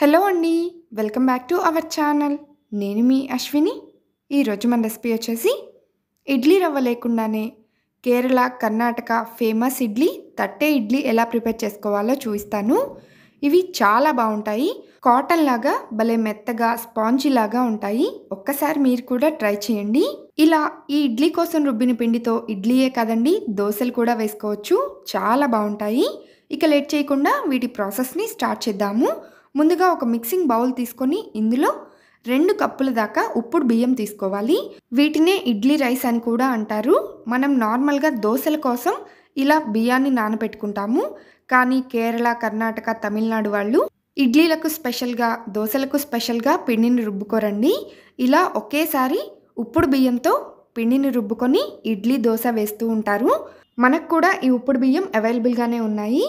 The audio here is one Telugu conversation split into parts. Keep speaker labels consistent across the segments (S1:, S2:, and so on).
S1: హలో అండి welcome back to our channel నేను మీ అశ్విని ఈరోజు మన రెసిపీ వచ్చేసి ఇడ్లీ రవ్వ లేకుండానే కేరళ కర్ణాటక ఫేమస్ ఇడ్లీ తట్టే ఇడ్లీ ఎలా ప్రిపేర్ చేసుకోవాలో చూపిస్తాను ఇవి చాలా బాగుంటాయి కాటన్ లాగా భలే మెత్తగా స్పాంజీ లాగా ఉంటాయి ఒక్కసారి మీరు కూడా ట్రై చేయండి ఇలా ఈ ఇడ్లీ కోసం రుబ్బిన పిండితో ఇడ్లీయే కదండి దోశలు కూడా వేసుకోవచ్చు చాలా బాగుంటాయి ఇక లేట్ చేయకుండా వీటి ప్రాసెస్ని స్టార్ట్ చేద్దాము ముందుగా ఒక మిక్సింగ్ బౌల్ తీసుకొని ఇందులో రెండు కప్పుల దాకా ఉప్పుడు బియ్యం తీసుకోవాలి వీటినే ఇడ్లీ రైస్ అని కూడా అంటారు మనం నార్మల్గా దోశల కోసం ఇలా బియ్యాన్ని నానబెట్టుకుంటాము కానీ కేరళ కర్ణాటక తమిళనాడు వాళ్ళు ఇడ్లీలకు స్పెషల్గా దోశలకు స్పెషల్గా పిండిని రుబ్బుకోరండి ఇలా ఒకేసారి ఉప్పుడు బియ్యంతో పిండిని రుబ్బుకొని ఇడ్లీ దోశ వేస్తూ ఉంటారు మనకు కూడా ఈ ఉప్పుడు బియ్యం అవైలబుల్గానే ఉన్నాయి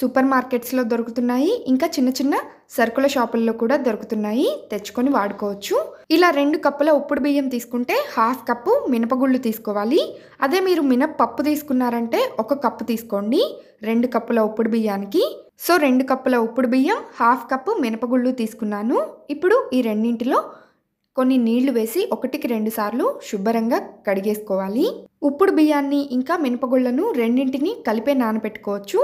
S1: సూపర్ మార్కెట్స్లో దొరుకుతున్నాయి ఇంకా చిన్న చిన్న సరుకుల షాపుల్లో కూడా దొరుకుతున్నాయి తెచ్చుకొని వాడుకోవచ్చు ఇలా రెండు కప్పుల ఉప్పుడు బియ్యం తీసుకుంటే హాఫ్ కప్పు మినపగుళ్ళు తీసుకోవాలి అదే మీరు మినపప్పు తీసుకున్నారంటే ఒక కప్పు తీసుకోండి రెండు కప్పుల ఉప్పుడు బియ్యానికి సో రెండు కప్పుల ఉప్పుడు బియ్యం హాఫ్ కప్పు మినపగుళ్ళు తీసుకున్నాను ఇప్పుడు ఈ రెండింటిలో కొన్ని నీళ్లు వేసి ఒకటికి రెండు సార్లు శుభ్రంగా కడిగేసుకోవాలి ఉప్పుడు బియ్యాన్ని ఇంకా మినపగుళ్ళను రెండింటిని కలిపే నానబెట్టుకోవచ్చు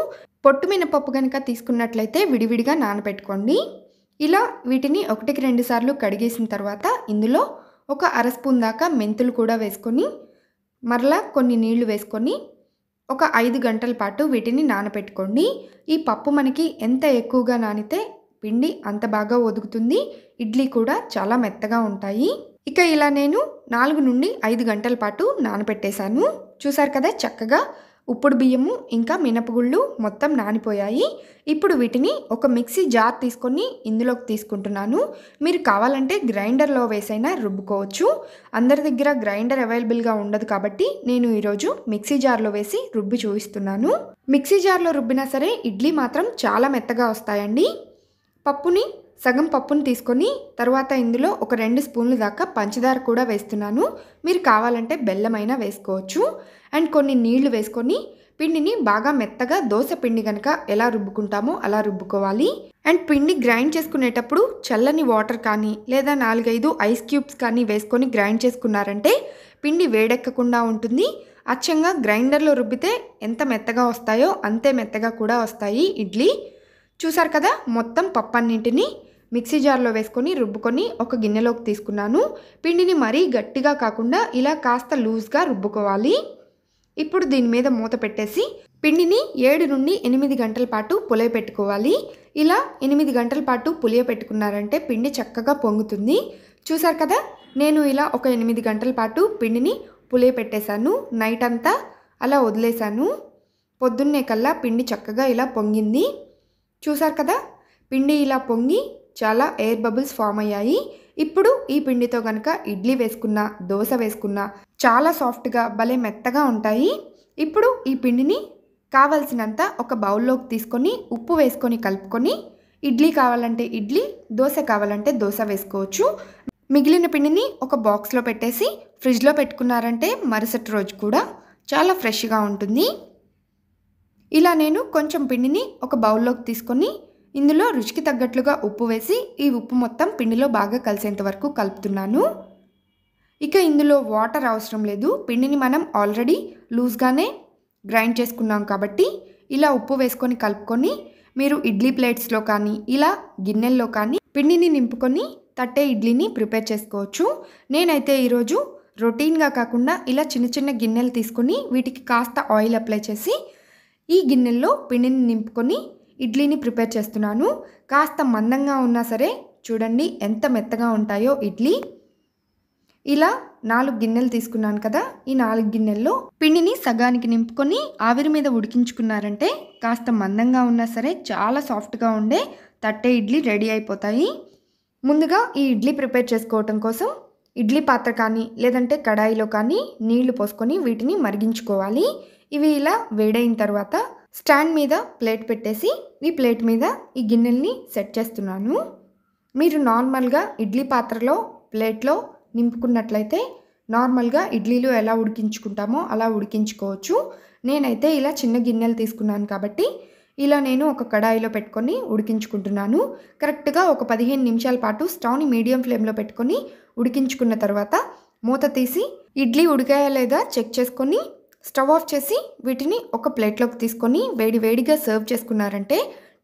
S1: పొట్టు మినపప్పు కనుక తీసుకున్నట్లయితే విడివిడిగా నానబెట్టుకోండి ఇలా వీటిని ఒకటికి రెండు సార్లు కడిగేసిన తర్వాత ఇందులో ఒక అర స్పూన్ దాకా మెంతులు కూడా వేసుకొని మరలా కొన్ని నీళ్లు వేసుకొని ఒక ఐదు గంటల పాటు వీటిని నానబెట్టుకోండి ఈ పప్పు మనకి ఎంత ఎక్కువగా నానితే పిండి అంత బాగా ఒదుగుతుంది ఇడ్లీ కూడా చాలా మెత్తగా ఉంటాయి ఇక ఇలా నేను నాలుగు నుండి ఐదు గంటల పాటు నానబెట్టేశాను చూసారు కదా చక్కగా ఉప్పుడు బియ్యము ఇంకా మినపగుళ్ళు మొత్తం నానిపోయాయి ఇప్పుడు వీటిని ఒక మిక్సీ జార్ తీసుకొని ఇందులోకి తీసుకుంటున్నాను మీరు కావాలంటే గ్రైండర్లో వేసైనా రుబ్బుకోవచ్చు అందరి దగ్గర గ్రైండర్ అవైలబుల్గా ఉండదు కాబట్టి నేను ఈరోజు మిక్సీ జార్లో వేసి రుబ్బి చూపిస్తున్నాను మిక్సీ జార్లో రుబ్బినా సరే ఇడ్లీ మాత్రం చాలా మెత్తగా వస్తాయండి పప్పుని సగం పప్పును తీసుకొని తర్వాత ఇందులో ఒక రెండు స్పూన్లు దాకా పంచదార కూడా వేస్తున్నాను మీరు కావాలంటే బెల్లమైనా వేసుకోవచ్చు అండ్ కొన్ని నీళ్లు వేసుకొని పిండిని బాగా మెత్తగా దోశ పిండి కనుక ఎలా రుబ్బుకుంటామో అలా రుబ్బుకోవాలి అండ్ పిండి గ్రైండ్ చేసుకునేటప్పుడు చల్లని వాటర్ కానీ లేదా నాలుగైదు ఐస్ క్యూబ్స్ కానీ వేసుకొని గ్రైండ్ చేసుకున్నారంటే పిండి వేడెక్కకుండా ఉంటుంది అచ్చంగా గ్రైండర్లో రుబ్బితే ఎంత మెత్తగా వస్తాయో అంతే మెత్తగా కూడా వస్తాయి ఇడ్లీ చూసారు కదా మొత్తం పప్పన్నింటినీ మిక్సీ జార్లో వేసుకొని రుబ్బుకొని ఒక గిన్నెలోకి తీసుకున్నాను పిండిని మరీ గట్టిగా కాకుండా ఇలా కాస్త లూజ్గా రుబ్బుకోవాలి ఇప్పుడు దీని మీద మూత పెట్టేసి పిండిని ఏడు నుండి ఎనిమిది గంటల పాటు పులియ పెట్టుకోవాలి ఇలా ఎనిమిది గంటల పాటు పులియ పెట్టుకున్నారంటే పిండి చక్కగా పొంగుతుంది చూసారు కదా నేను ఇలా ఒక ఎనిమిది గంటల పాటు పిండిని పులియ పెట్టేశాను నైట్ అంతా అలా వదిలేశాను పొద్దున్నే కల్లా పిండి చక్కగా ఇలా పొంగింది చూసారు కదా పిండి ఇలా పొంగి చాలా ఎయిర్ బబుల్స్ ఫామ్ అయ్యాయి ఇప్పుడు ఈ పిండితో కనుక ఇడ్లీ వేసుకున్నా దోశ వేసుకున్నా చాలా సాఫ్ట్గా భలే మెత్తగా ఉంటాయి ఇప్పుడు ఈ పిండిని కావలసినంత ఒక బౌల్లోకి తీసుకొని ఉప్పు వేసుకొని కలుపుకొని ఇడ్లీ కావాలంటే ఇడ్లీ దోశ కావాలంటే దోశ వేసుకోవచ్చు మిగిలిన పిండిని ఒక బాక్స్లో పెట్టేసి ఫ్రిడ్జ్లో పెట్టుకున్నారంటే మరుసటి రోజు కూడా చాలా ఫ్రెష్గా ఉంటుంది ఇలా నేను కొంచెం పిండిని ఒక బౌల్లోకి తీసుకొని ఇందులో రుచికి తగ్గట్లుగా ఉప్పు వేసి ఈ ఉప్పు మొత్తం పిండిలో బాగా కలిసేంత వరకు కలుపుతున్నాను ఇక ఇందులో వాటర్ అవసరం లేదు పిండిని మనం ఆల్రెడీ లూజ్గానే గ్రైండ్ చేసుకున్నాం కాబట్టి ఇలా ఉప్పు వేసుకొని కలుపుకొని మీరు ఇడ్లీ ప్లేట్స్లో కానీ ఇలా గిన్నెల్లో కానీ పిండిని నింపుకొని తట్టే ఇడ్లీని ప్రిపేర్ చేసుకోవచ్చు నేనైతే ఈరోజు రొటీన్గా కాకుండా ఇలా చిన్న చిన్న గిన్నెలు తీసుకొని వీటికి కాస్త ఆయిల్ అప్లై చేసి ఈ గిన్నెల్లో పిండిని నింపుకొని ఇడ్లీని ప్రిపేర్ చేస్తున్నాను కాస్త మందంగా ఉన్నా సరే చూడండి ఎంత మెత్తగా ఉంటాయో ఇడ్లీ ఇలా నాలుగు గిన్నెలు తీసుకున్నాను కదా ఈ నాలుగు గిన్నెల్లో పిండిని సగానికి నింపుకొని ఆవిరి మీద ఉడికించుకున్నారంటే కాస్త మందంగా ఉన్నా సరే చాలా సాఫ్ట్గా ఉండే తట్టే ఇడ్లీ రెడీ అయిపోతాయి ముందుగా ఈ ఇడ్లీ ప్రిపేర్ చేసుకోవటం కోసం ఇడ్లీ పాత్ర కానీ లేదంటే కడాయిలో కానీ నీళ్లు పోసుకొని వీటిని మరిగించుకోవాలి ఇవి ఇలా వేడైన తర్వాత స్టాండ్ మీద ప్లేట్ పెట్టేసి ఈ ప్లేట్ మీద ఈ గిన్నెల్ని సెట్ చేస్తున్నాను మీరు నార్మల్గా ఇడ్లీ పాత్రలో ప్లేట్లో నింపుకున్నట్లయితే నార్మల్గా ఇడ్లీలు ఎలా ఉడికించుకుంటామో అలా ఉడికించుకోవచ్చు నేనైతే ఇలా చిన్న గిన్నెలు తీసుకున్నాను కాబట్టి ఇలా నేను ఒక కడాయిలో పెట్టుకొని ఉడికించుకుంటున్నాను కరెక్ట్గా ఒక పదిహేను నిమిషాల పాటు స్టవ్ని మీడియం ఫ్లేమ్లో పెట్టుకొని ఉడికించుకున్న తర్వాత మూత తీసి ఇడ్లీ ఉడికాయా లేదా చెక్ చేసుకొని స్టవ్ ఆఫ్ చేసి వీటిని ఒక ప్లేట్లోకి తీసుకొని వేడి వేడిగా సర్వ్ చేసుకున్నారంటే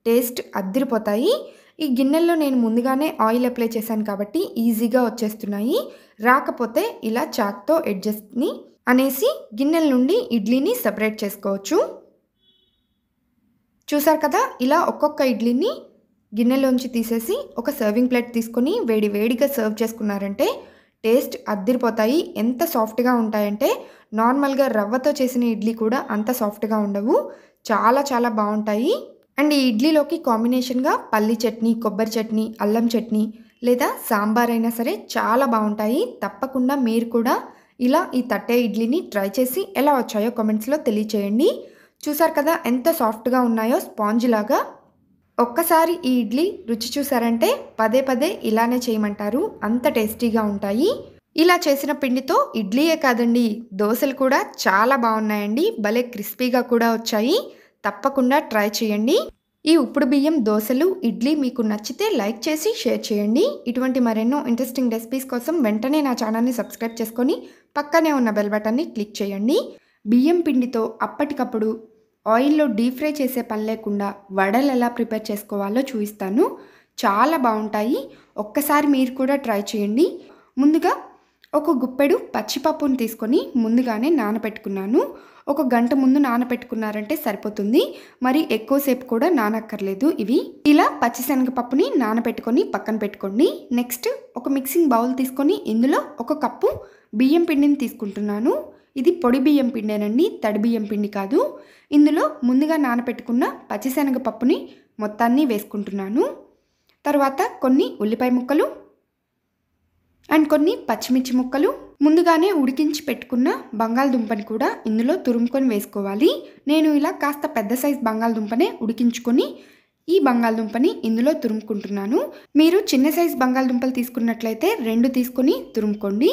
S1: టేస్ట్ అద్దరిపోతాయి ఈ గిన్నెల్లో నేను ముందుగానే ఆయిల్ అప్లై చేశాను కాబట్టి ఈజీగా వచ్చేస్తున్నాయి రాకపోతే ఇలా చాక్తో ఎడ్జస్ట్ని అనేసి గిన్నెల నుండి ఇడ్లీని సపరేట్ చేసుకోవచ్చు చూసారు కదా ఇలా ఒక్కొక్క ఇడ్లీని గిన్నెలోంచి తీసేసి ఒక సర్వింగ్ ప్లేట్ తీసుకొని వేడి వేడిగా సర్వ్ చేసుకున్నారంటే టేస్ట్ అద్దిరిపోతాయి ఎంత సాఫ్ట్గా ఉంటాయంటే నార్మల్గా రవ్వతో చేసిన ఇడ్లీ కూడా అంత సాఫ్ట్గా ఉండవు చాలా చాలా బాగుంటాయి అండ్ ఈ ఇడ్లీలోకి కాంబినేషన్గా పల్లి చట్నీ కొబ్బరి చట్నీ అల్లం చట్నీ లేదా సాంబార్ అయినా సరే చాలా బాగుంటాయి తప్పకుండా మీరు కూడా ఇలా ఈ తట్టే ఇడ్లీని ట్రై చేసి ఎలా వచ్చాయో కామెంట్స్లో తెలియచేయండి చూసారు కదా ఎంత సాఫ్ట్గా ఉన్నాయో స్పాంజ్ లాగా ఒక్కసారి ఈ ఇడ్లీ రుచి చూసారంటే పదే పదే ఇలానే చేయమంటారు అంత టేస్టీగా ఉంటాయి ఇలా చేసిన పిండితో ఇడ్లీయే కాదండి దోశలు కూడా చాలా బాగున్నాయండి భలే క్రిస్పీగా కూడా వచ్చాయి తప్పకుండా ట్రై చేయండి ఈ ఉప్పుడు బియ్యం దోశలు ఇడ్లీ మీకు నచ్చితే లైక్ చేసి షేర్ చేయండి ఇటువంటి మరెన్నో ఇంట్రెస్టింగ్ రెసిపీస్ కోసం వెంటనే నా ఛానల్ని సబ్స్క్రైబ్ చేసుకొని పక్కనే ఉన్న బెల్ బటన్ని క్లిక్ చేయండి బియ్యం పిండితో అప్పటికప్పుడు ఆయిల్లో డీప్ ఫ్రై చేసే పని లేకుండా వడలు ఎలా ప్రిపేర్ చేసుకోవాలో చూపిస్తాను చాలా బాగుంటాయి ఒక్కసారి మీరు కూడా ట్రై చేయండి ముందుగా ఒక గుప్పెడు పచ్చిపప్పును తీసుకొని ముందుగానే నానబెట్టుకున్నాను ఒక గంట ముందు నానబెట్టుకున్నారంటే సరిపోతుంది మరి ఎక్కువసేపు కూడా నానక్కర్లేదు ఇవి ఇలా పచ్చిశనగపప్పుని నానబెట్టుకొని పక్కన పెట్టుకోండి నెక్స్ట్ ఒక మిక్సింగ్ బౌల్ తీసుకొని ఇందులో ఒక కప్పు బియ్యం పిండిని తీసుకుంటున్నాను ఇది పొడి బియ్యం పిండేనండి తడి బియ్యం పిండి కాదు ఇందులో ముందుగా నానబెట్టుకున్న పచ్చిశనగపప్పుని మొత్తాన్ని వేసుకుంటున్నాను తర్వాత కొన్ని ఉల్లిపాయ ముక్కలు అండ్ కొన్ని పచ్చిమిర్చి ముక్కలు ముందుగానే ఉడికించి పెట్టుకున్న బంగాళదుంపని కూడా ఇందులో తురుముకొని వేసుకోవాలి నేను ఇలా కాస్త పెద్ద సైజ్ బంగాళదుంపనే ఉడికించుకొని ఈ బంగాళదుంపని ఇందులో తురుముకుంటున్నాను మీరు చిన్న సైజ్ బంగాళదుంపలు తీసుకున్నట్లయితే రెండు తీసుకొని తురుముకోండి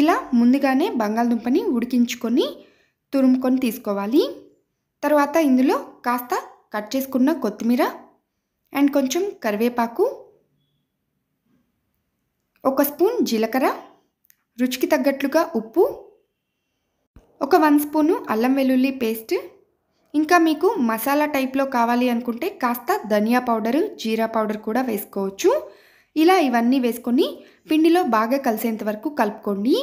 S1: ఇలా ముందుగానే బంగాళదుంపని ఉడికించుకొని తురుముకొని తీసుకోవాలి తర్వాత ఇందులో కాస్త కట్ చేసుకున్న కొత్తిమీర అండ్ కొంచెం కరివేపాకు ఒక స్పూన్ జీలకర్ర రుచికి తగ్గట్లుగా ఉప్పు ఒక వన్ స్పూను అల్లం వెల్లుల్లి పేస్ట్ ఇంకా మీకు మసాలా టైప్లో కావాలి అనుకుంటే కాస్త ధనియా పౌడరు జీరా పౌడర్ కూడా వేసుకోవచ్చు ఇలా ఇవన్నీ వేసుకొని పిండిలో బాగా కలిసేంత వరకు కలుపుకోండి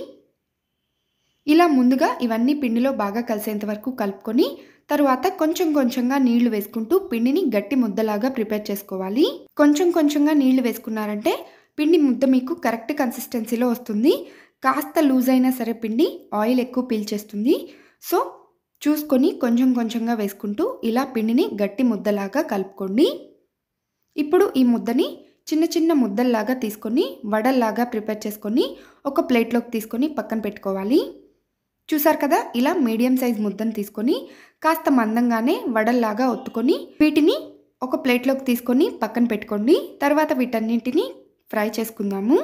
S1: ఇలా ముందుగా ఇవన్నీ పిండిలో బాగా కలిసేంత వరకు కలుపుకొని తరువాత కొంచెం కొంచెంగా నీళ్లు వేసుకుంటూ పిండిని గట్టి ముద్దలాగా ప్రిపేర్ చేసుకోవాలి కొంచెం కొంచెంగా నీళ్లు వేసుకున్నారంటే పిండి ముద్ద మీకు కరెక్ట్ కన్సిస్టెన్సీలో వస్తుంది కాస్త లూజ్ అయినా సరే పిండి ఆయిల్ ఎక్కువ పీల్చేస్తుంది సో చూసుకొని కొంచెం కొంచెంగా వేసుకుంటూ ఇలా పిండిని గట్టి ముద్దలాగా కలుపుకోండి ఇప్పుడు ఈ ముద్దని చిన్న చిన్న ముద్దల్లాగా తీసుకొని వడల్లాగా ప్రిపేర్ చేసుకొని ఒక ప్లేట్లోకి తీసుకొని పక్కన పెట్టుకోవాలి చూసారు కదా ఇలా మీడియం సైజ్ ముద్దను తీసుకొని కాస్త మందంగానే వడల్లాగా ఒత్తుకొని వీటిని ఒక ప్లేట్లోకి తీసుకొని పక్కన పెట్టుకోండి తర్వాత వీటన్నింటిని ఫ్రై చేసుకుందాము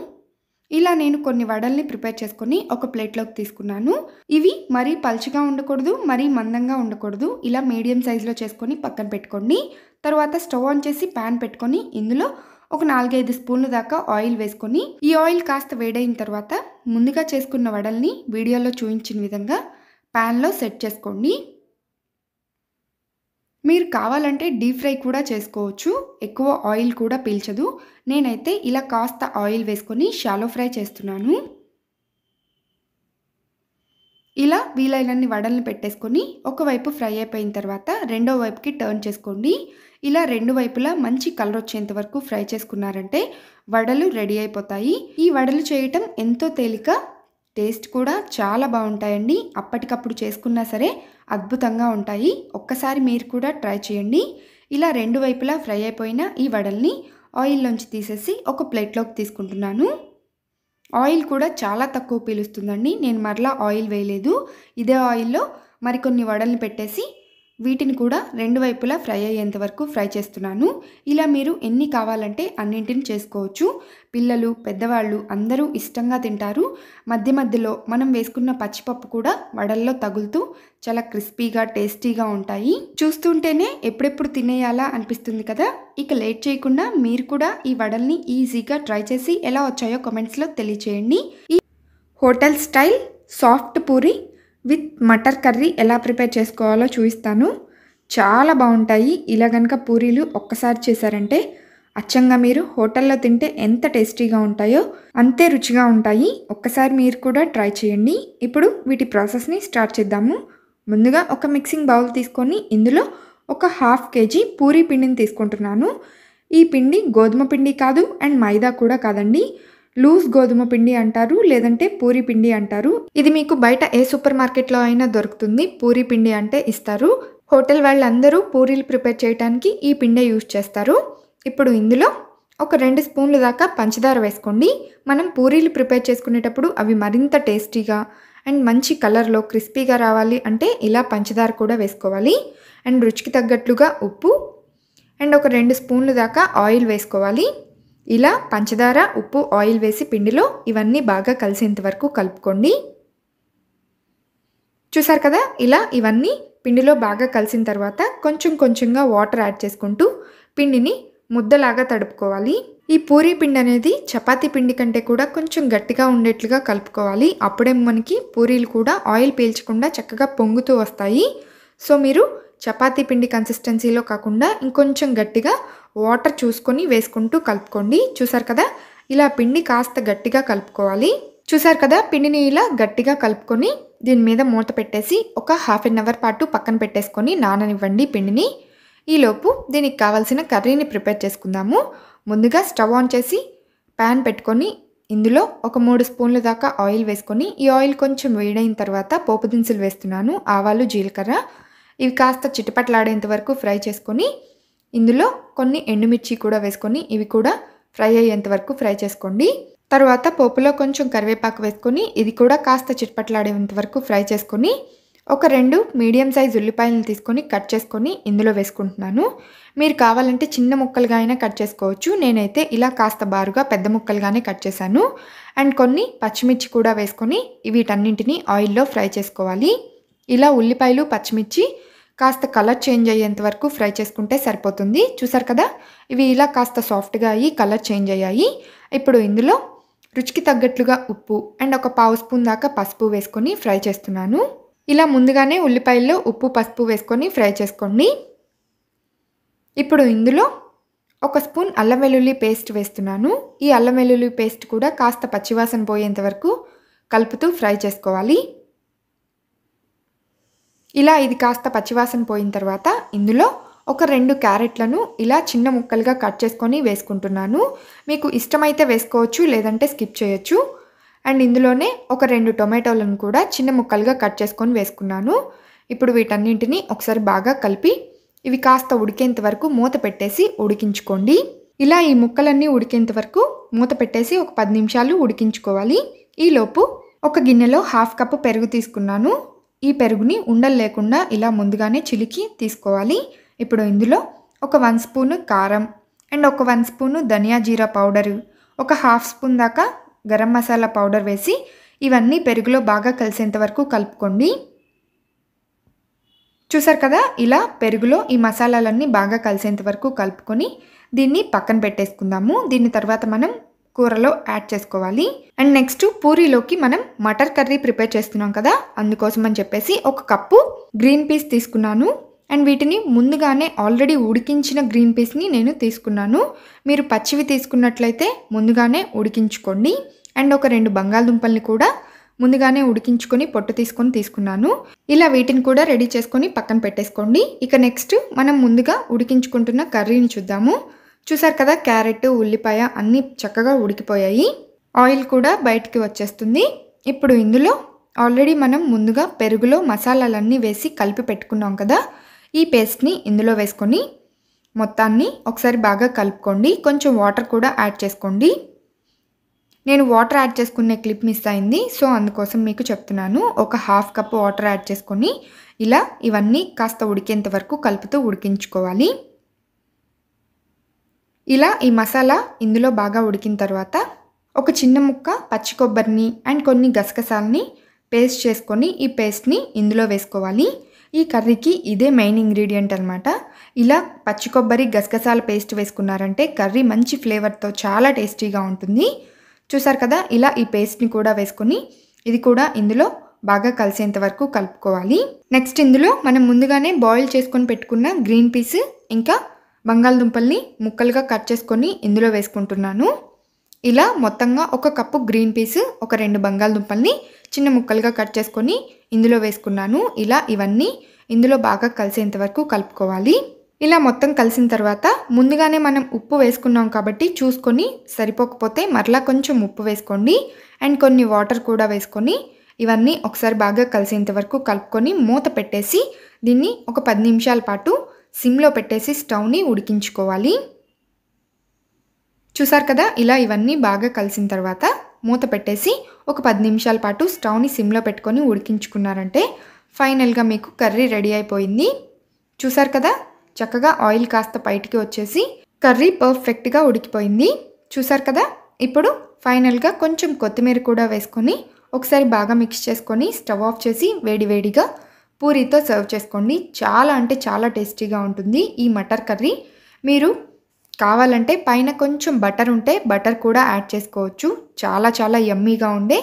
S1: ఇలా నేను కొన్ని వడల్ని ప్రిపేర్ చేసుకొని ఒక ప్లేట్లోకి తీసుకున్నాను ఇవి మరీ పల్చిగా ఉండకూడదు మరీ మందంగా ఉండకూడదు ఇలా మీడియం సైజులో చేసుకొని పక్కన పెట్టుకోండి తర్వాత స్టవ్ ఆన్ చేసి ప్యాన్ పెట్టుకొని ఇందులో ఒక నాలుగైదు స్పూన్లు దాకా ఆయిల్ వేసుకొని ఈ ఆయిల్ కాస్త వేడైన తర్వాత ముందుగా చేసుకున్న వడల్ని వీడియోలో చూపించిన విధంగా ప్యాన్లో సెట్ చేసుకోండి మీరు కావాలంటే డీప్ ఫ్రై కూడా చేసుకోవచ్చు ఎక్కువ ఆయిల్ కూడా పీల్చదు నేనైతే ఇలా కాస్త ఆయిల్ వేసుకొని షాలో ఫ్రై చేస్తున్నాను ఇలా వీలైనన్ని వడల్ని పెట్టేసుకొని ఒకవైపు ఫ్రై అయిపోయిన తర్వాత రెండో వైపుకి టర్న్ చేసుకోండి ఇలా రెండు వైపులా మంచి కలర్ వచ్చేంత వరకు ఫ్రై చేసుకున్నారంటే వడలు రెడీ అయిపోతాయి ఈ వడలు చేయటం ఎంతో తేలిక టేస్ట్ కూడా చాలా బాగుంటాయండి అప్పటికప్పుడు చేసుకున్నా సరే అద్భుతంగా ఉంటాయి ఒక్కసారి మీరు కూడా ట్రై చేయండి ఇలా రెండు వైపులా ఫ్రై అయిపోయిన ఈ వడల్ని ఆయిల్లోంచి తీసేసి ఒక ప్లేట్లోకి తీసుకుంటున్నాను ఆయిల్ కూడా చాలా తక్కువ పీలుస్తుందండి నేను మరలా ఆయిల్ వేయలేదు ఇదే ఆయిల్లో మరికొన్ని వడల్ని పెట్టేసి వీటిని కూడా రెండు వైపులా ఫ్రై అయ్యేంత వరకు ఫ్రై చేస్తున్నాను ఇలా మీరు ఎన్ని కావాలంటే అన్నింటిని చేసుకోవచ్చు పిల్లలు పెద్దవాళ్ళు అందరూ ఇష్టంగా తింటారు మధ్య మధ్యలో మనం వేసుకున్న పచ్చిపప్పు కూడా వడల్లో తగులుతూ చాలా క్రిస్పీగా టేస్టీగా ఉంటాయి చూస్తుంటేనే ఎప్పుడెప్పుడు తినేయాలా అనిపిస్తుంది కదా ఇక లేట్ చేయకుండా మీరు కూడా ఈ వడల్ని ఈజీగా ట్రై చేసి ఎలా వచ్చాయో కమెంట్స్లో తెలియచేయండి ఈ hotel style soft puri with matar curry ఎలా ప్రిపేర్ చేసుకోవాలో చూపిస్తాను చాలా బాగుంటాయి ఇలా కనుక పూరీలు ఒక్కసారి చేశారంటే అచ్చంగా మీరు హోటల్లో తింటే ఎంత టేస్టీగా ఉంటాయో అంతే రుచిగా ఉంటాయి ఒక్కసారి మీరు కూడా ట్రై చేయండి ఇప్పుడు వీటి ప్రాసెస్ని స్టార్ట్ చేద్దాము ముందుగా ఒక మిక్సింగ్ బౌల్ తీసుకొని ఇందులో ఒక హాఫ్ కేజీ పూరీ పిండిని తీసుకుంటున్నాను ఈ పిండి గోధుమ పిండి కాదు అండ్ మైదా కూడా కాదండి లూజ్ గోధుమ పిండి అంటారు లేదంటే పూరి పిండి అంటారు ఇది మీకు బయట ఏ సూపర్ మార్కెట్లో అయినా దొరుకుతుంది పూరి పిండి అంటే ఇస్తారు హోటల్ వాళ్ళందరూ పూరీలు ప్రిపేర్ చేయడానికి ఈ పిండే యూజ్ చేస్తారు ఇప్పుడు ఇందులో ఒక రెండు స్పూన్లు దాకా పంచదార వేసుకోండి మనం పూరీలు ప్రిపేర్ చేసుకునేటప్పుడు అవి మరింత టేస్టీగా అండ్ మంచి కలర్లో క్రిస్పీగా రావాలి అంటే ఇలా పంచదార కూడా వేసుకోవాలి అండ్ రుచికి తగ్గట్లుగా ఉప్పు అండ్ ఒక రెండు స్పూన్లు దాకా ఆయిల్ వేసుకోవాలి ఇలా పంచదార ఉప్పు ఆయిల్ వేసి పిండిలో ఇవన్నీ బాగా కలిసేంత వరకు కలుపుకోండి చూసారు కదా ఇలా ఇవన్నీ పిండిలో బాగా కలిసిన తర్వాత కొంచెం కొంచెంగా వాటర్ యాడ్ చేసుకుంటూ పిండిని ముద్దలాగా తడుపుకోవాలి ఈ పూరీ పిండి అనేది చపాతి పిండి కంటే కూడా కొంచెం గట్టిగా ఉండేట్లుగా కలుపుకోవాలి అప్పుడే మనకి పూరీలు కూడా ఆయిల్ పీల్చకుండా చక్కగా పొంగుతూ వస్తాయి సో మీరు చపాతీ పిండి కన్సిస్టెన్సీలో కాకుండా ఇంకొంచెం గట్టిగా వాటర్ చూసుకొని వేసుకుంటూ కలుపుకోండి చూసారు కదా ఇలా పిండి కాస్త గట్టిగా కలుపుకోవాలి చూసారు కదా పిండిని ఇలా గట్టిగా కలుపుకొని దీని మీద మూత పెట్టేసి ఒక హాఫ్ అన్ అవర్ పాటు పక్కన పెట్టేసుకొని నాననివ్వండి పిండిని ఈలోపు దీనికి కావాల్సిన కర్రీని ప్రిపేర్ చేసుకుందాము ముందుగా స్టవ్ ఆన్ చేసి ప్యాన్ పెట్టుకొని ఇందులో ఒక మూడు స్పూన్ల దాకా ఆయిల్ వేసుకొని ఈ ఆయిల్ కొంచెం వేడైన తర్వాత పోపు దినుసులు వేస్తున్నాను ఆవాలు జీలకర్ర ఇవి కాస్త చిటపట్లాడేంత వరకు ఫ్రై చేసుకొని ఇందులో కొన్ని ఎండుమిర్చి కూడా వేసుకొని ఇవి కూడా ఫ్రై అయ్యేంత వరకు ఫ్రై చేసుకోండి తర్వాత పోపులో కొంచెం కరివేపాకు వేసుకొని ఇది కూడా కాస్త చిటపట్లాడేంత వరకు ఫ్రై చేసుకొని ఒక రెండు మీడియం సైజ్ ఉల్లిపాయలను తీసుకొని కట్ చేసుకొని ఇందులో వేసుకుంటున్నాను మీరు కావాలంటే చిన్న ముక్కలుగా అయినా కట్ చేసుకోవచ్చు నేనైతే ఇలా కాస్త బారుగా పెద్ద ముక్కలుగానే కట్ చేశాను అండ్ కొన్ని పచ్చిమిర్చి కూడా వేసుకొని వీటన్నింటినీ ఆయిల్లో ఫ్రై చేసుకోవాలి ఇలా ఉల్లిపాయలు పచ్చిమిర్చి కాస్త కలర్ చేంజ్ అయ్యేంత వరకు ఫ్రై చేసుకుంటే సరిపోతుంది చూసారు కదా ఇవి ఇలా కాస్త సాఫ్ట్గా అయ్యి కలర్ చేంజ్ అయ్యాయి ఇప్పుడు ఇందులో రుచికి తగ్గట్లుగా ఉప్పు అండ్ ఒక పావు స్పూన్ దాకా పసుపు వేసుకొని ఫ్రై చేస్తున్నాను ఇలా ముందుగానే ఉల్లిపాయల్లో ఉప్పు పసుపు వేసుకొని ఫ్రై చేసుకోండి ఇప్పుడు ఇందులో ఒక స్పూన్ అల్లం వెల్లుల్లి పేస్ట్ వేస్తున్నాను ఈ అల్లం వెల్లుల్లి పేస్ట్ కూడా కాస్త పచ్చివాసన పోయేంత వరకు కలుపుతూ ఫ్రై చేసుకోవాలి ఇలా ఇది కాస్త పచ్చివాసన పోయిన తర్వాత ఇందులో ఒక రెండు క్యారెట్లను ఇలా చిన్న ముక్కలుగా కట్ చేసుకొని వేసుకుంటున్నాను మీకు ఇష్టమైతే వేసుకోవచ్చు లేదంటే స్కిప్ చేయొచ్చు అండ్ ఇందులోనే ఒక రెండు టొమాటోలను కూడా చిన్న ముక్కలుగా కట్ చేసుకొని వేసుకున్నాను ఇప్పుడు వీటన్నింటినీ ఒకసారి బాగా కలిపి ఇవి కాస్త ఉడికేంత వరకు మూత పెట్టేసి ఉడికించుకోండి ఇలా ఈ ముక్కలన్నీ ఉడికేంత వరకు మూత పెట్టేసి ఒక పది నిమిషాలు ఉడికించుకోవాలి ఈలోపు ఒక గిన్నెలో హాఫ్ కప్పు పెరుగు తీసుకున్నాను ఈ పెరుగుని ఉండలు లేకుండా ఇలా ముందుగానే చిలికి తీసుకోవాలి ఇప్పుడు ఇందులో ఒక వన్ స్పూను కారం అండ్ ఒక one spoon dhania jeera powder ఒక హాఫ్ స్పూన్ దాకా గరం మసాలా పౌడర్ వేసి ఇవన్నీ పెరుగులో బాగా కలిసేంత వరకు కలుపుకోండి చూసారు కదా ఇలా పెరుగులో ఈ మసాలాలన్నీ బాగా కలిసేంత వరకు కలుపుకొని దీన్ని పక్కన పెట్టేసుకుందాము దీని తర్వాత మనం కూరలో యాడ్ చేసుకోవాలి అండ్ నెక్స్ట్ పూరీలోకి మనం మటర్ కర్రీ ప్రిపేర్ చేస్తున్నాం కదా అందుకోసం అని చెప్పేసి ఒక కప్పు గ్రీన్ పీస్ తీసుకున్నాను అండ్ వీటిని ముందుగానే ఆల్రెడీ ఉడికించిన గ్రీన్ పీస్ని నేను తీసుకున్నాను మీరు పచ్చివి తీసుకున్నట్లయితే ముందుగానే ఉడికించుకోండి అండ్ ఒక రెండు బంగాళదుంపల్ని కూడా ముందుగానే ఉడికించుకొని పొట్టు తీసుకొని తీసుకున్నాను ఇలా వీటిని కూడా రెడీ చేసుకొని పక్కన పెట్టేసుకోండి ఇక నెక్స్ట్ మనం ముందుగా ఉడికించుకుంటున్న కర్రీని చూద్దాము చూసారు కదా క్యారెట్ ఉల్లిపాయ అన్నీ చక్కగా ఉడికిపోయాయి ఆయిల్ కూడా బయటికి వచ్చేస్తుంది ఇప్పుడు ఇందులో ఆల్రెడీ మనం ముందుగా పెరుగులో మసాలాలన్నీ వేసి కలిపి పెట్టుకున్నాం కదా ఈ పేస్ట్ని ఇందులో వేసుకొని మొత్తాన్ని ఒకసారి బాగా కలుపుకోండి కొంచెం వాటర్ కూడా యాడ్ చేసుకోండి నేను వాటర్ యాడ్ చేసుకునే క్లిప్ మిస్ అయింది సో అందుకోసం మీకు చెప్తున్నాను ఒక హాఫ్ కప్ వాటర్ యాడ్ చేసుకొని ఇలా ఇవన్నీ కాస్త ఉడికేంత వరకు కలుపుతూ ఉడికించుకోవాలి ఇలా ఈ మసాలా ఇందులో బాగా ఉడికిన తర్వాత ఒక చిన్న ముక్క పచ్చి కొబ్బరిని అండ్ కొన్ని గసగసాలని పేస్ట్ చేసుకొని ఈ పేస్ట్ని ఇందులో వేసుకోవాలి ఈ కర్రీకి ఇదే మెయిన్ ఇంగ్రీడియంట్ అనమాట ఇలా పచ్చి కొబ్బరి గసగసాల పేస్ట్ వేసుకున్నారంటే కర్రీ మంచి ఫ్లేవర్తో చాలా టేస్టీగా ఉంటుంది చూసారు కదా ఇలా ఈ పేస్ట్ని కూడా వేసుకొని ఇది కూడా ఇందులో బాగా కలిసేంత వరకు కలుపుకోవాలి నెక్స్ట్ ఇందులో మనం ముందుగానే బాయిల్ చేసుకొని పెట్టుకున్న గ్రీన్ పీస్ ఇంకా బంగాళదుంపల్ని ముక్కలుగా కట్ చేసుకొని ఇందులో వేసుకుంటున్నాను ఇలా మొత్తంగా ఒక కప్పు గ్రీన్ పీస్ ఒక రెండు బంగాళదుంపల్ని చిన్న ముక్కలుగా కట్ చేసుకొని ఇందులో వేసుకున్నాను ఇలా ఇవన్నీ ఇందులో బాగా కలిసేంత వరకు కలుపుకోవాలి ఇలా మొత్తం కలిసిన తర్వాత ముందుగానే మనం ఉప్పు వేసుకున్నాం కాబట్టి చూసుకొని సరిపోకపోతే మరలా కొంచెం ఉప్పు వేసుకోండి అండ్ కొన్ని వాటర్ కూడా వేసుకొని ఇవన్నీ ఒకసారి బాగా కలిసేంత వరకు కలుపుకొని మూత పెట్టేసి దీన్ని ఒక పది నిమిషాల పాటు సిమ్లో పెట్టేసి స్టవ్ని ఉడికించుకోవాలి చూసారు కదా ఇలా ఇవన్నీ బాగా కలిసిన తర్వాత మూత పెట్టేసి ఒక పది నిమిషాల పాటు స్టవ్ని సిమ్లో పెట్టుకొని ఉడికించుకున్నారంటే ఫైనల్గా మీకు కర్రీ రెడీ అయిపోయింది చూసారు కదా చక్కగా ఆయిల్ కాస్త బయటికి వచ్చేసి కర్రీ పర్ఫెక్ట్గా ఉడికిపోయింది చూసారు కదా ఇప్పుడు ఫైనల్గా కొంచెం కొత్తిమీర కూడా వేసుకొని ఒకసారి బాగా మిక్స్ చేసుకొని స్టవ్ ఆఫ్ చేసి వేడివేడిగా పూరితో సర్వ్ చేసుకోండి చాలా అంటే చాలా టేస్టీగా ఉంటుంది ఈ మటర్ కర్రీ మీరు కావాలంటే పైన కొంచెం బటర్ ఉంటే బటర్ కూడా యాడ్ చేసుకోవచ్చు చాలా చాలా యమ్మీగా ఉండే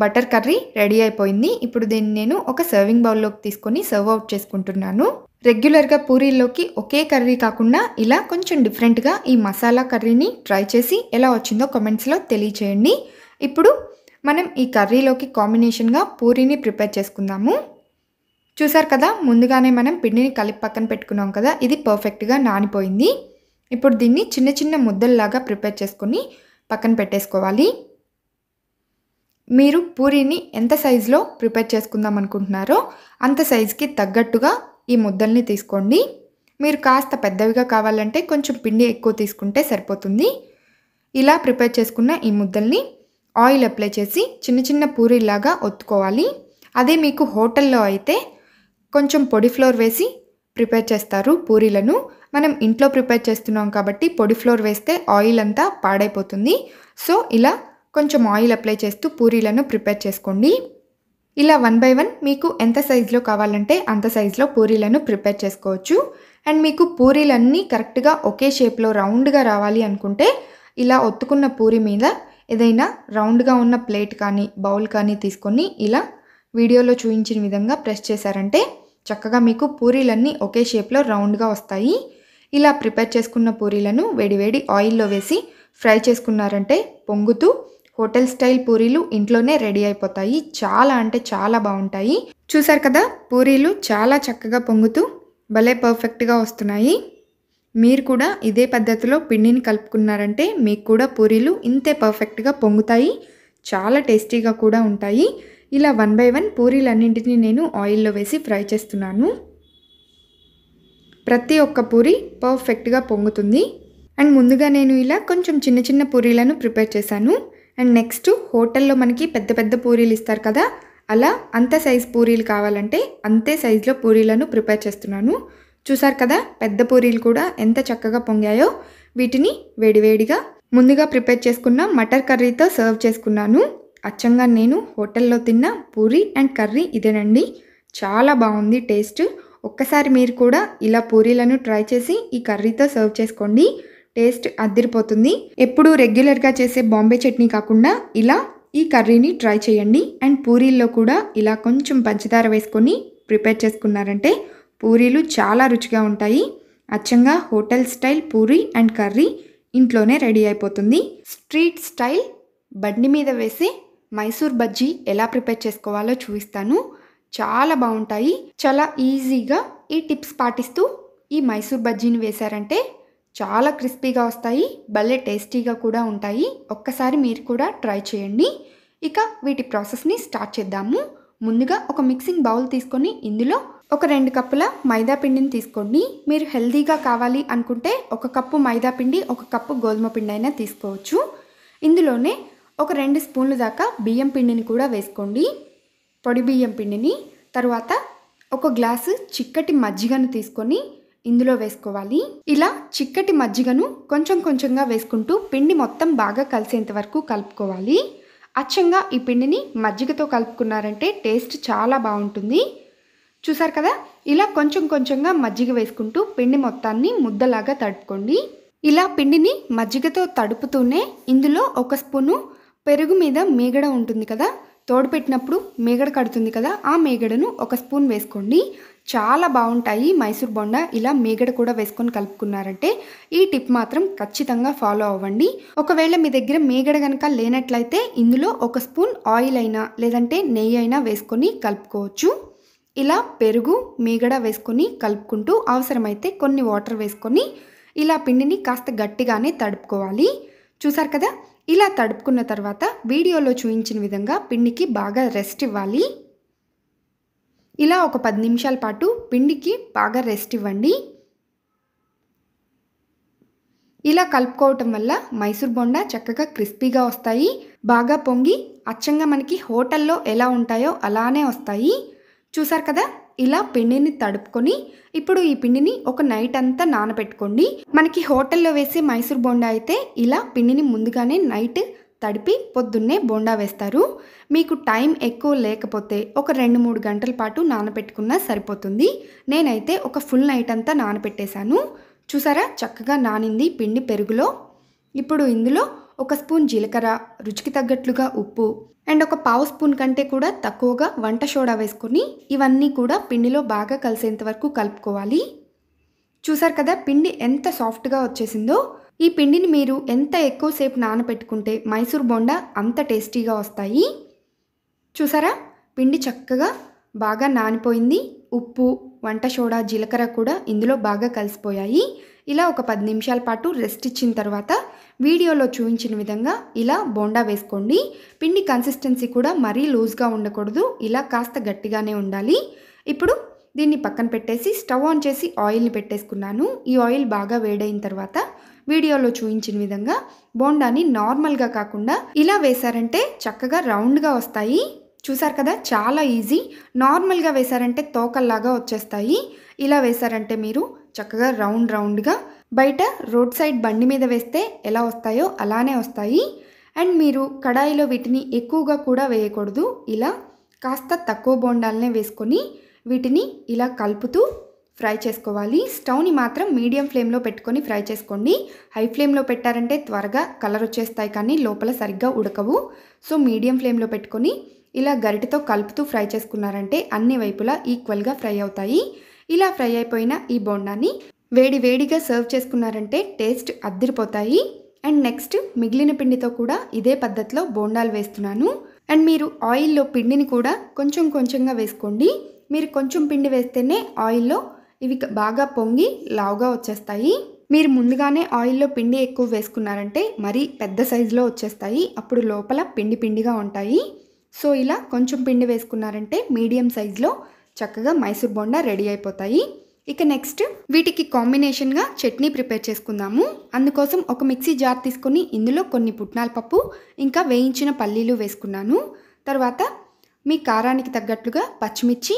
S1: బటర్ కర్రీ రెడీ అయిపోయింది ఇప్పుడు దీన్ని నేను ఒక సర్వింగ్ బౌల్లోకి తీసుకొని సర్వ్ అవుట్ చేసుకుంటున్నాను రెగ్యులర్గా పూరీల్లోకి ఒకే కర్రీ కాకుండా ఇలా కొంచెం డిఫరెంట్గా ఈ మసాలా కర్రీని ట్రై చేసి ఎలా వచ్చిందో కమెంట్స్లో తెలియచేయండి ఇప్పుడు మనం ఈ కర్రీలోకి కాంబినేషన్గా పూరీని ప్రిపేర్ చేసుకుందాము చూసారు కదా ముందుగానే మనం పిండిని కలిపి పక్కన పెట్టుకున్నాం కదా ఇది పర్ఫెక్ట్గా నానిపోయింది ఇప్పుడు దీన్ని చిన్న చిన్న ముద్దల్లాగా ప్రిపేర్ చేసుకొని పక్కన పెట్టేసుకోవాలి మీరు పూరీని ఎంత సైజులో ప్రిపేర్ చేసుకుందాం అనుకుంటున్నారో అంత సైజుకి తగ్గట్టుగా ఈ ముద్దల్ని తీసుకోండి మీరు కాస్త పెద్దవిగా కావాలంటే కొంచెం పిండి ఎక్కువ తీసుకుంటే సరిపోతుంది ఇలా ప్రిపేర్ చేసుకున్న ఈ ముద్దల్ని ఆయిల్ అప్లై చేసి చిన్న చిన్న పూరీలాగా ఒత్తుకోవాలి అదే మీకు హోటల్లో అయితే కొంచెం పొడి ఫ్లోర్ వేసి ప్రిపేర్ చేస్తారు పూరీలను మనం ఇంట్లో ప్రిపేర్ చేస్తున్నాం కాబట్టి పొడి ఫ్లోర్ వేస్తే ఆయిల్ అంతా పాడైపోతుంది సో ఇలా కొంచెం ఆయిల్ అప్లై చేస్తూ పూరీలను ప్రిపేర్ చేసుకోండి ఇలా వన్ బై వన్ మీకు ఎంత సైజులో కావాలంటే అంత సైజులో పూరీలను ప్రిపేర్ చేసుకోవచ్చు అండ్ మీకు పూరీలన్నీ కరెక్ట్గా ఒకే షేప్లో రౌండ్గా రావాలి అనుకుంటే ఇలా ఒత్తుకున్న పూరి మీద ఏదైనా రౌండ్గా ఉన్న ప్లేట్ కానీ బౌల్ కానీ తీసుకొని ఇలా వీడియోలో చూపించిన విధంగా ప్రెస్ చేశారంటే చక్కగా మీకు పూరీలన్నీ ఒకే షేప్లో రౌండ్గా వస్తాయి ఇలా ప్రిపేర్ చేసుకున్న పూరీలను వేడివేడి ఆయిల్లో వేసి ఫ్రై చేసుకున్నారంటే పొంగుతూ హోటల్ స్టైల్ పూరీలు ఇంట్లోనే రెడీ అయిపోతాయి చాలా అంటే చాలా బాగుంటాయి చూసారు కదా పూరీలు చాలా చక్కగా పొంగుతూ భలే పర్ఫెక్ట్గా వస్తున్నాయి మీరు కూడా ఇదే పద్ధతిలో పిండిని కలుపుకున్నారంటే మీకు కూడా పూరీలు ఇంతే పర్ఫెక్ట్గా పొంగుతాయి చాలా టేస్టీగా కూడా ఉంటాయి ఇలా వన్ బై వన్ పూరీలన్నింటినీ నేను ఆయిల్లో వేసి ఫ్రై చేస్తున్నాను ప్రతి ఒక్క పూరి పర్ఫెక్ట్గా పొంగుతుంది అండ్ ముందుగా నేను ఇలా కొంచెం చిన్న చిన్న పూరీలను ప్రిపేర్ చేశాను అండ్ నెక్స్ట్ హోటల్లో మనకి పెద్ద పెద్ద పూరీలు ఇస్తారు కదా అలా అంత సైజ్ పూరీలు కావాలంటే అంతే సైజులో పూరీలను ప్రిపేర్ చేస్తున్నాను చూసారు కదా పెద్ద పూరీలు కూడా ఎంత చక్కగా పొంగాయో వీటిని వేడివేడిగా ముందుగా ప్రిపేర్ చేసుకున్న మటర్ కర్రీతో సర్వ్ చేసుకున్నాను అచ్చంగా నేను హోటల్లో తిన్న పూరి అండ్ కర్రీ ఇదేనండి చాలా బాగుంది టేస్ట్ ఒక్కసారి మీరు కూడా ఇలా పూరీలను ట్రై చేసి ఈ కర్రీతో సర్వ్ చేసుకోండి టేస్ట్ అద్దరిపోతుంది ఎప్పుడు రెగ్యులర్గా చేసే బాంబే చట్నీ కాకుండా ఇలా ఈ కర్రీని ట్రై చేయండి అండ్ పూరీల్లో కూడా ఇలా కొంచెం పంచదార వేసుకొని ప్రిపేర్ చేసుకున్నారంటే పూరీలు చాలా రుచిగా ఉంటాయి అచ్చంగా hotel style puri and curry ఇంట్లోనే రెడీ అయిపోతుంది స్ట్రీట్ స్టైల్ బండి మీద వేసి మైసూర్ బజ్జీ ఎలా ప్రిపేర్ చేసుకోవాలో చూపిస్తాను చాలా బాగుంటాయి చాలా ఈజీగా ఈ టిప్స్ పాటిస్తూ ఈ మైసూర్ బజ్జీని వేశారంటే చాలా క్రిస్పీగా వస్తాయి భలే టేస్టీగా కూడా ఉంటాయి ఒక్కసారి మీరు కూడా ట్రై చేయండి ఇక వీటి ప్రాసెస్ని స్టార్ట్ చేద్దాము ముందుగా ఒక మిక్సింగ్ బౌల్ తీసుకొని ఇందులో ఒక రెండు కప్పుల మైదా పిండిని తీసుకోండి మీరు హెల్దీగా కావాలి అనుకుంటే ఒక కప్పు మైదా పిండి ఒక కప్పు గోధుమ పిండి అయినా తీసుకోవచ్చు ఇందులోనే ఒక రెండు స్పూన్లు దాకా బియ్యం పిండిని కూడా వేసుకోండి పొడి బియ్యం పిండిని తర్వాత ఒక గ్లాసు చిక్కటి మజ్జిగను తీసుకొని ఇందులో వేసుకోవాలి ఇలా చిక్కటి మజ్జిగను కొంచెం కొంచెంగా వేసుకుంటూ పిండి మొత్తం బాగా కలిసేంత వరకు కలుపుకోవాలి అచ్చంగా ఈ పిండిని మజ్జిగతో కలుపుకున్నారంటే టేస్ట్ చాలా బాగుంటుంది చూసారు కదా ఇలా కొంచెం కొంచెంగా మజ్జిగ వేసుకుంటూ పిండి మొత్తాన్ని ముద్దలాగా తడుపుకోండి ఇలా పిండిని మజ్జిగతో తడుపుతూనే ఇందులో ఒక స్పూను పెరుగు మీద మేగడ ఉంటుంది కదా తోడుపెట్టినప్పుడు మేగడ కడుతుంది కదా ఆ మేగడను ఒక స్పూన్ వేసుకోండి చాలా బాగుంటాయి మైసూర్ బొండా ఇలా మేగడ కూడా వేసుకొని కలుపుకున్నారంటే ఈ టిప్ మాత్రం ఖచ్చితంగా ఫాలో అవ్వండి ఒకవేళ మీ దగ్గర మేగడ కనుక లేనట్లయితే ఇందులో ఒక స్పూన్ ఆయిల్ అయినా లేదంటే నెయ్యి అయినా వేసుకొని కలుపుకోవచ్చు ఇలా పెరుగు మేగడ వేసుకొని కలుపుకుంటూ అవసరమైతే కొన్ని వాటర్ వేసుకొని ఇలా పిండిని కాస్త గట్టిగానే తడుపుకోవాలి చూసారు కదా ఇలా తడుపుకున్న తర్వాత వీడియోలో చూపించిన విధంగా పిండికి బాగా రెస్ట్ ఇవ్వాలి ఇలా ఒక పది నిమిషాల పాటు పిండికి బాగా రెస్ట్ ఇవ్వండి ఇలా కలుపుకోవటం వల్ల మైసూర్ బొండా చక్కగా క్రిస్పీగా వస్తాయి బాగా పొంగి అచ్చంగా మనకి హోటల్లో ఎలా ఉంటాయో అలానే వస్తాయి చూసారు కదా ఇలా పిండిని తడుపుకొని ఇప్పుడు ఈ పిండిని ఒక నైట్ అంతా నానబెట్టుకోండి మనకి హోటల్లో వేసే మైసూర్ బోండా అయితే ఇలా పిండిని ముందుగానే నైట్ తడిపి పొద్దున్నే బోండా వేస్తారు మీకు టైం ఎక్కువ లేకపోతే ఒక రెండు మూడు గంటల పాటు నానబెట్టుకున్నా సరిపోతుంది నేనైతే ఒక ఫుల్ నైట్ అంతా నానబెట్టేశాను చూసారా చక్కగా నానింది పిండి పెరుగులో ఇప్పుడు ఇందులో ఒక స్పూన్ జీలకర్ర రుచికి తగ్గట్లుగా ఉప్పు అండ్ ఒక పావు స్పూన్ కంటే కూడా తక్కువగా వంట సోడా వేసుకొని ఇవన్నీ కూడా పిండిలో బాగా కలిసేంత వరకు కలుపుకోవాలి చూసారు కదా పిండి ఎంత సాఫ్ట్గా వచ్చేసిందో ఈ పిండిని మీరు ఎంత ఎక్కువసేపు నానబెట్టుకుంటే మైసూర్ బోండా అంత టేస్టీగా వస్తాయి చూసారా పిండి చక్కగా బాగా నానిపోయింది ఉప్పు వంట సోడా జీలకర్ర కూడా ఇందులో బాగా కలిసిపోయాయి ఇలా ఒక పది నిమిషాల పాటు రెస్ట్ ఇచ్చిన తర్వాత వీడియోలో చూపించిన విధంగా ఇలా బోండా వేసుకోండి పిండి కన్సిస్టెన్సీ కూడా మరీ లూజ్గా ఉండకూడదు ఇలా కాస్త గట్టిగానే ఉండాలి ఇప్పుడు దీన్ని పక్కన పెట్టేసి స్టవ్ ఆన్ చేసి ఆయిల్ని పెట్టేసుకున్నాను ఈ ఆయిల్ బాగా వేడైన తర్వాత వీడియోలో చూపించిన విధంగా బోండాని నార్మల్గా కాకుండా ఇలా వేశారంటే చక్కగా రౌండ్గా వస్తాయి చూసారు కదా చాలా ఈజీ నార్మల్గా వేశారంటే తోకల్లాగా వచ్చేస్తాయి ఇలా వేశారంటే మీరు చక్కగా రౌండ్ రౌండ్గా బయట రోడ్ సైడ్ బండి మీద వేస్తే ఎలా వస్తాయో అలానే వస్తాయి అండ్ మీరు కడాయిలో వీటిని ఎక్కువగా కూడా వేయకూడదు ఇలా కాస్త తక్కువ బోండాలనే వేసుకొని వీటిని ఇలా కలుపుతూ ఫ్రై చేసుకోవాలి స్టవ్ని మాత్రం మీడియం ఫ్లేమ్లో పెట్టుకొని ఫ్రై చేసుకోండి హై ఫ్లేమ్లో పెట్టారంటే త్వరగా కలర్ వచ్చేస్తాయి కానీ లోపల సరిగ్గా ఉడకవు సో మీడియం ఫ్లేమ్లో పెట్టుకొని ఇలా గరిటతో కలుపుతూ ఫ్రై చేసుకున్నారంటే అన్ని వైపులా ఈక్వల్గా ఫ్రై అవుతాయి ఇలా ఫ్రై అయిపోయిన ఈ బోండాని వేడి వేడిగా సర్వ్ చేసుకున్నారంటే టేస్ట్ అద్దరిపోతాయి అండ్ నెక్స్ట్ మిగిలిన పిండితో కూడా ఇదే పద్ధతిలో బోండాలు వేస్తున్నాను అండ్ మీరు ఆయిల్లో పిండిని కూడా కొంచెం కొంచెంగా వేసుకోండి మీరు కొంచెం పిండి వేస్తేనే ఆయిల్లో ఇవి బాగా పొంగి లావుగా వచ్చేస్తాయి మీరు ముందుగానే ఆయిల్లో పిండి ఎక్కువ వేసుకున్నారంటే మరీ పెద్ద సైజులో వచ్చేస్తాయి అప్పుడు లోపల పిండి పిండిగా ఉంటాయి సో ఇలా కొంచెం పిండి వేసుకున్నారంటే మీడియం సైజులో చక్కగా మైసూర్ బోండా రెడీ అయిపోతాయి ఇక నెక్స్ట్ వీటికి కాంబినేషన్గా చట్నీ ప్రిపేర్ చేసుకుందాము అందుకోసం ఒక మిక్సీ జార్ తీసుకొని ఇందులో కొన్ని పుట్నాల పప్పు ఇంకా వేయించిన పల్లీలు వేసుకున్నాను తర్వాత మీ కారానికి తగ్గట్లుగా పచ్చిమిర్చి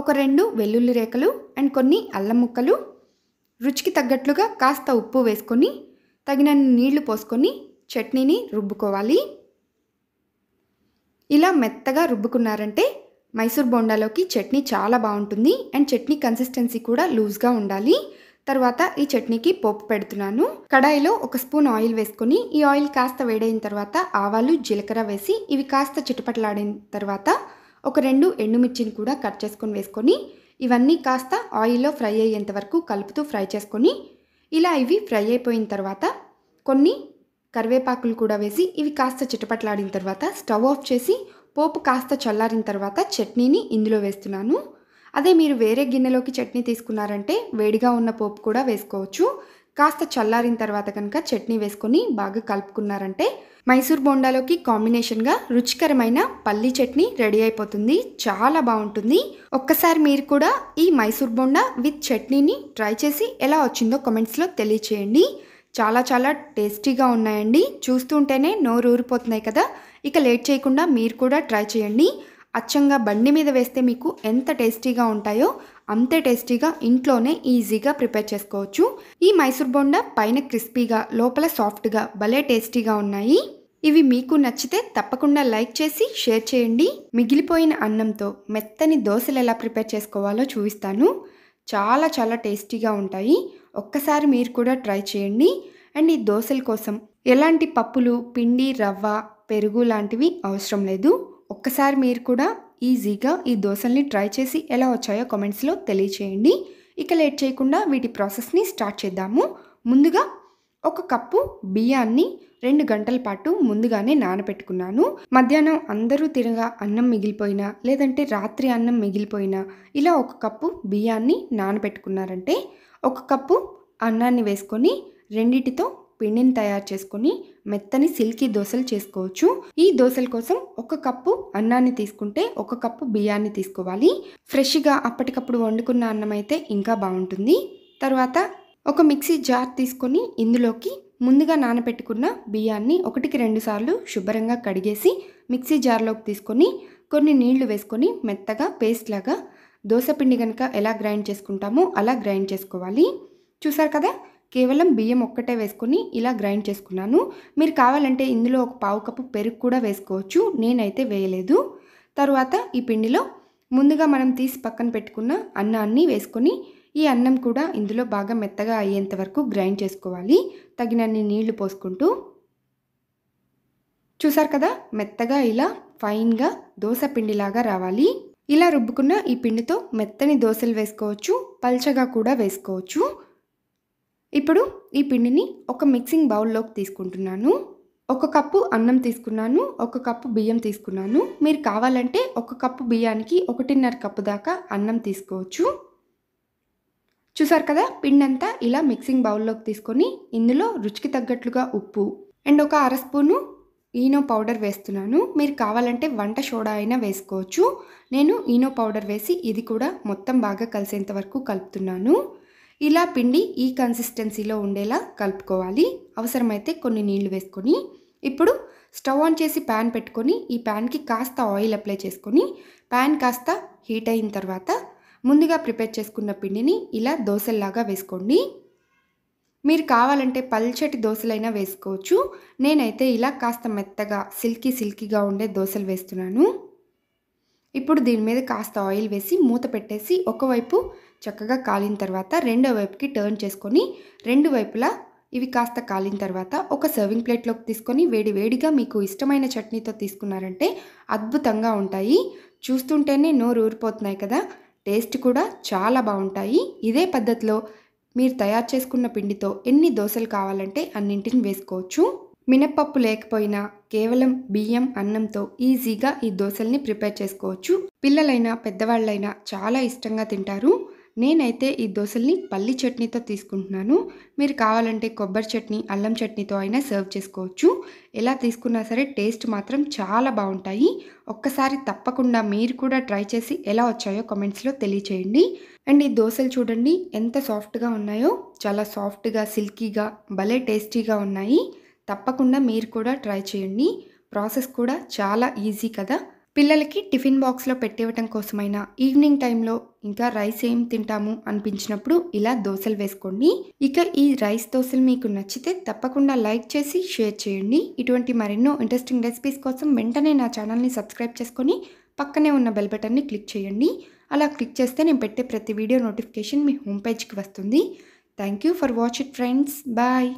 S1: ఒక రెండు వెల్లుల్లి రేఖలు అండ్ కొన్ని అల్లం ముక్కలు రుచికి తగ్గట్లుగా కాస్త ఉప్పు వేసుకొని తగినన్ని నీళ్లు పోసుకొని చట్నీని రుబ్బుకోవాలి ఇలా మెత్తగా రుబ్బుకున్నారంటే మైసూర్ బోండాలోకి చట్నీ చాలా బాగుంటుంది అండ్ చట్నీ కన్సిస్టెన్సీ కూడా లూజ్గా ఉండాలి తర్వాత ఈ చట్నీకి పోపు పెడుతున్నాను కడాయిలో ఒక స్పూన్ ఆయిల్ వేసుకొని ఈ ఆయిల్ కాస్త వేడైన తర్వాత ఆవాలు జీలకర్ర వేసి ఇవి కాస్త చిటపటలాడిన తర్వాత ఒక రెండు ఎండుమిర్చిని కూడా కట్ చేసుకొని వేసుకొని ఇవన్నీ కాస్త ఆయిల్లో ఫ్రై అయ్యేంత వరకు కలుపుతూ ఫ్రై చేసుకొని ఇలా ఇవి ఫ్రై అయిపోయిన తర్వాత కొన్ని కరివేపాకులు కూడా వేసి ఇవి కాస్త చిటపట్లాడిన తర్వాత స్టవ్ ఆఫ్ చేసి పోపు కాస్త చల్లారిన తర్వాత చట్నీని ఇందులో వేస్తున్నాను అదే మీరు వేరే గిన్నెలోకి చట్నీ తీసుకున్నారంటే వేడిగా ఉన్న పోపు కూడా వేసుకోవచ్చు కాస్త చల్లారిన తర్వాత కనుక చట్నీ వేసుకొని బాగా కలుపుకున్నారంటే మైసూర్ బోండాలోకి కాంబినేషన్గా రుచికరమైన పల్లీ చట్నీ రెడీ అయిపోతుంది చాలా బాగుంటుంది ఒక్కసారి మీరు కూడా ఈ మైసూర్ బోండా విత్ చట్నీని ట్రై చేసి ఎలా వచ్చిందో కమెంట్స్లో తెలియచేయండి చాలా చాలా టేస్టీగా ఉన్నాయండి చూస్తుంటేనే నోరు ఊరిపోతున్నాయి కదా ఇక లేట్ చేయకుండా మీరు కూడా ట్రై చేయండి అచ్చంగా బండి మీద వేస్తే మీకు ఎంత టేస్టీగా ఉంటాయో అంతే టేస్టీగా ఇంట్లోనే ఈజీగా ప్రిపేర్ చేసుకోవచ్చు ఈ మైసూర్ బొండ పైన క్రిస్పీగా లోపల సాఫ్ట్గా భలే టేస్టీగా ఉన్నాయి ఇవి మీకు నచ్చితే తప్పకుండా లైక్ చేసి షేర్ చేయండి మిగిలిపోయిన అన్నంతో మెత్తని దోశలు ఎలా ప్రిపేర్ చేసుకోవాలో చూపిస్తాను చాలా చాలా టేస్టీగా ఉంటాయి ఒక్కసారి మీరు కూడా ట్రై చేయండి అండ్ ఈ దోశల కోసం ఎలాంటి పప్పులు పిండి రవ్వ పెరుగు లాంటివి అవసరం లేదు ఒక్కసారి మీరు కూడా ఈజీగా ఈ దోశల్ని ట్రై చేసి ఎలా వచ్చాయో కామెంట్స్లో తెలియచేయండి ఇక లేట్ చేయకుండా వీటి ప్రాసెస్ని స్టార్ట్ చేద్దాము ముందుగా ఒక కప్పు బియ్యాన్ని రెండు గంటల పాటు ముందుగానే నానబెట్టుకున్నాను మధ్యాహ్నం అందరూ తినగా అన్నం మిగిలిపోయినా లేదంటే రాత్రి అన్నం మిగిలిపోయినా ఇలా ఒక కప్పు బియ్యాన్ని నానబెట్టుకున్నారంటే ఒక కప్పు అన్నాన్ని వేసుకొని రెండిటితో పిండిని తయారు చేసుకొని మెత్తని సిల్కీ దోశలు చేసుకోవచ్చు ఈ దోశల కోసం ఒక కప్పు అన్నాన్ని తీసుకుంటే ఒక కప్పు బియ్యాన్ని తీసుకోవాలి ఫ్రెష్గా అప్పటికప్పుడు వండుకున్న అన్నం అయితే ఇంకా బాగుంటుంది తర్వాత ఒక మిక్సీ జార్ తీసుకొని ఇందులోకి ముందుగా నానబెట్టుకున్న బియ్యాన్ని ఒకటికి రెండు సార్లు శుభ్రంగా కడిగేసి మిక్సీ జార్లోకి తీసుకొని కొన్ని నీళ్లు వేసుకొని మెత్తగా పేస్ట్ లాగా దోశపిండి కనుక ఎలా గ్రైండ్ చేసుకుంటామో అలా గ్రైండ్ చేసుకోవాలి చూసారు కదా కేవలం బియ్యం ఒక్కటే వేసుకొని ఇలా గ్రైండ్ చేసుకున్నాను మీరు కావాలంటే ఇందులో ఒక పావు కప్పు పెరుగు కూడా వేసుకోవచ్చు నేనైతే వేయలేదు తరువాత ఈ పిండిలో ముందుగా మనం తీసి పక్కన పెట్టుకున్న అన్నాన్ని వేసుకొని ఈ అన్నం కూడా ఇందులో బాగా మెత్తగా అయ్యేంత వరకు గ్రైండ్ చేసుకోవాలి తగినన్ని నీళ్లు పోసుకుంటూ చూసారు కదా మెత్తగా ఇలా ఫైన్గా దోశ పిండిలాగా రావాలి ఇలా రుబ్బుకున్న ఈ పిండితో మెత్తని దోశలు వేసుకోవచ్చు పల్చగా కూడా వేసుకోవచ్చు ఇప్పుడు ఈ పిండిని ఒక మిక్సింగ్ బౌల్లోకి తీసుకుంటున్నాను ఒక కప్పు అన్నం తీసుకున్నాను ఒక కప్పు బియ్యం తీసుకున్నాను మీరు కావాలంటే ఒక కప్పు బియ్యానికి ఒకటిన్నర కప్పు దాకా అన్నం తీసుకోవచ్చు చూసారు కదా పిండి అంతా ఇలా మిక్సింగ్ బౌల్లోకి తీసుకొని ఇందులో రుచికి తగ్గట్లుగా ఉప్పు అండ్ ఒక అర స్పూను ఈనో పౌడర్ వేస్తున్నాను మీరు కావాలంటే వంట సోడా అయినా వేసుకోవచ్చు నేను ఈనో పౌడర్ వేసి ఇది కూడా మొత్తం బాగా కలిసేంత వరకు కలుపుతున్నాను ఇలా పిండి ఈ కన్సిస్టెన్సీలో ఉండేలా కలుపుకోవాలి అవసరమైతే కొన్ని నీళ్లు వేసుకొని ఇప్పుడు స్టవ్ ఆన్ చేసి ప్యాన్ పెట్టుకొని ఈ ప్యాన్కి కాస్త ఆయిల్ అప్లై చేసుకొని ప్యాన్ కాస్త హీట్ అయిన తర్వాత ముందుగా ప్రిపేర్ చేసుకున్న పిండిని ఇలా దోశల్లాగా వేసుకోండి మీరు కావాలంటే పల్చటి దోశలైనా వేసుకోవచ్చు నేనైతే ఇలా కాస్త మెత్తగా సిల్కీ సిల్కీగా ఉండే దోశలు వేస్తున్నాను ఇప్పుడు దీని మీద కాస్త ఆయిల్ వేసి మూత పెట్టేసి ఒకవైపు చక్కగా కాలిన తర్వాత రెండో వైపుకి టర్న్ చేసుకొని రెండు వైపులా ఇవి కాస్త కాలిన తర్వాత ఒక సర్వింగ్ ప్లేట్లోకి తీసుకొని వేడి వేడిగా మీకు ఇష్టమైన చట్నీతో తీసుకున్నారంటే అద్భుతంగా ఉంటాయి చూస్తుంటేనే నోరు ఊరిపోతున్నాయి కదా టేస్ట్ కూడా చాలా బాగుంటాయి ఇదే పద్ధతిలో మీరు తయారు చేసుకున్న పిండితో ఎన్ని దోశలు కావాలంటే అన్నింటిని వేసుకోవచ్చు మినప్పప్పు లేకపోయినా కేవలం బియ్యం అన్నంతో ఈజీగా ఈ దోశల్ని ప్రిపేర్ చేసుకోవచ్చు పిల్లలైనా పెద్దవాళ్ళైనా చాలా ఇష్టంగా తింటారు నేనైతే ఈ దోశల్ని పల్లి చట్నీతో తీసుకుంటున్నాను మీరు కావాలంటే కొబ్బరి చట్నీ అల్లం చట్నీతో అయినా సర్వ్ చేసుకోవచ్చు ఎలా తీసుకున్నా సరే టేస్ట్ మాత్రం చాలా బాగుంటాయి ఒక్కసారి తప్పకుండా మీరు కూడా ట్రై చేసి ఎలా వచ్చాయో కమెంట్స్లో తెలియచేయండి అండ్ ఈ దోశలు చూడండి ఎంత సాఫ్ట్గా ఉన్నాయో చాలా సాఫ్ట్గా సిల్కీగా భలే టేస్టీగా ఉన్నాయి తప్పకుండా మీరు కూడా ట్రై చేయండి ప్రాసెస్ కూడా చాలా ఈజీ కదా పిల్లలకి టిఫిన్ బాక్స్లో పెట్టివ్వటం కోసమైనా ఈవినింగ్ టైంలో ఇంకా రైస్ ఏం తింటాము అనిపించినప్పుడు ఇలా దోశలు వేసుకోండి ఇక ఈ రైస్ దోశలు మీకు నచ్చితే తప్పకుండా లైక్ చేసి షేర్ చేయండి ఇటువంటి మరెన్నో ఇంట్రెస్టింగ్ రెసిపీస్ కోసం వెంటనే నా ఛానల్ని సబ్స్క్రైబ్ చేసుకొని పక్కనే ఉన్న బెల్ క్లిక్ చేయండి అలా క్లిక్ చేస్తే నేను పెట్టే ప్రతి వీడియో నోటిఫికేషన్ మీ హోమ్ పేజ్కి వస్తుంది thank you for watch it friends bye